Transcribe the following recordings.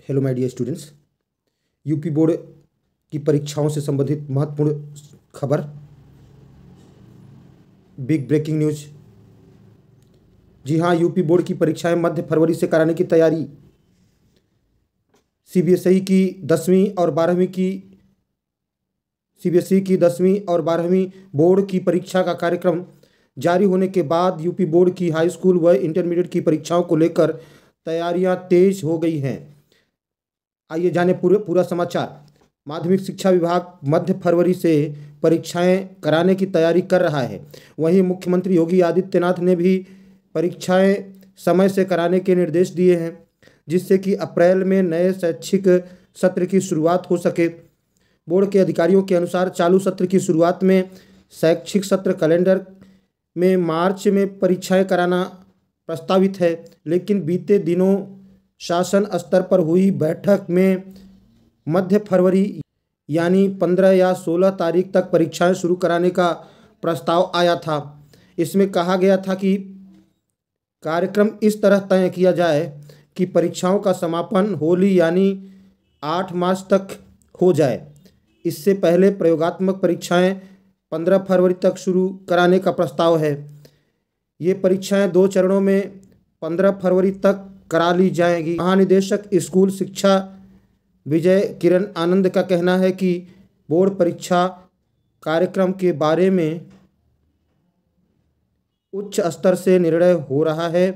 hello my dear students UP board की परीक्षाओं से संबंधित महत्वपूर्ण खबर बिग ब्रेकिंग न्यूज जी हाँ यूपी बोर्ड की परीक्षाएं मध्य फरवरी से कराने की तैयारी सीबीएसई e की दसवीं और बारहवीं की सीबीएसई e की दसवीं और बारहवीं बोर्ड की परीक्षा का कार्यक्रम जारी होने के बाद यूपी बोर्ड की हाई स्कूल व इंटरमीडिएट की परीक्षाओं को लेकर तैयारियां तेज हो गई हैं आइए जाने पूरे पूरा समाचार माध्यमिक शिक्षा विभाग मध्य फरवरी से परीक्षाएं कराने की तैयारी कर रहा है वहीं मुख्यमंत्री योगी आदित्यनाथ ने भी परीक्षाएं समय से कराने के निर्देश दिए हैं जिससे कि अप्रैल में नए शैक्षिक सत्र की शुरुआत हो सके बोर्ड के अधिकारियों के अनुसार चालू सत्र की शुरुआत में शैक्षिक सत्र कैलेंडर में मार्च में परीक्षाएं कराना प्रस्तावित है लेकिन बीते दिनों शासन स्तर पर हुई बैठक में मध्य फरवरी यानी 15 या 16 तारीख तक परीक्षाएं शुरू कराने का प्रस्ताव आया था इसमें कहा गया था कि कार्यक्रम इस तरह तय किया जाए कि परीक्षाओं का समापन होली यानी 8 मार्च तक हो जाए इससे पहले प्रयोगात्मक परीक्षाएं 15 फरवरी तक शुरू कराने का प्रस्ताव है ये परीक्षाएं दो चरणों में 15 फरवरी तक करा ली जाएगी महानिदेशक स्कूल शिक्षा विजय किरण आनंद का कहना है कि बोर्ड परीक्षा कार्यक्रम के बारे में उच्च स्तर से निर्णय हो रहा है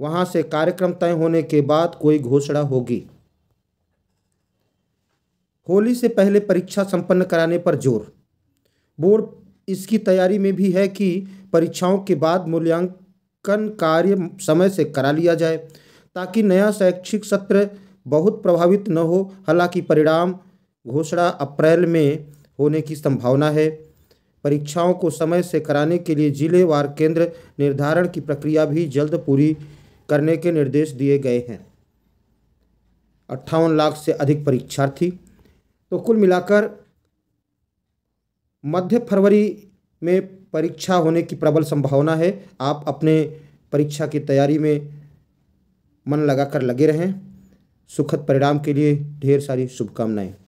वहां से कार्यक्रम तय होने के बाद कोई घोषणा होगी होली से पहले परीक्षा संपन्न कराने पर जोर बोर्ड इसकी तैयारी में भी है कि परीक्षाओं के बाद मूल्यांकन मूल्यांकन कार्य समय से करा लिया जाए ताकि नया शैक्षिक सत्र बहुत प्रभावित न हो हालांकि परिणाम घोषणा अप्रैल में होने की संभावना है परीक्षाओं को समय से कराने के लिए जिलेवार केंद्र निर्धारण की प्रक्रिया भी जल्द पूरी करने के निर्देश दिए गए हैं अट्ठावन लाख से अधिक परीक्षार्थी तो कुल मिलाकर मध्य फरवरी में परीक्षा होने की प्रबल संभावना है आप अपने परीक्षा की तैयारी में मन लगाकर लगे रहें सुखद परिणाम के लिए ढेर सारी शुभकामनाएं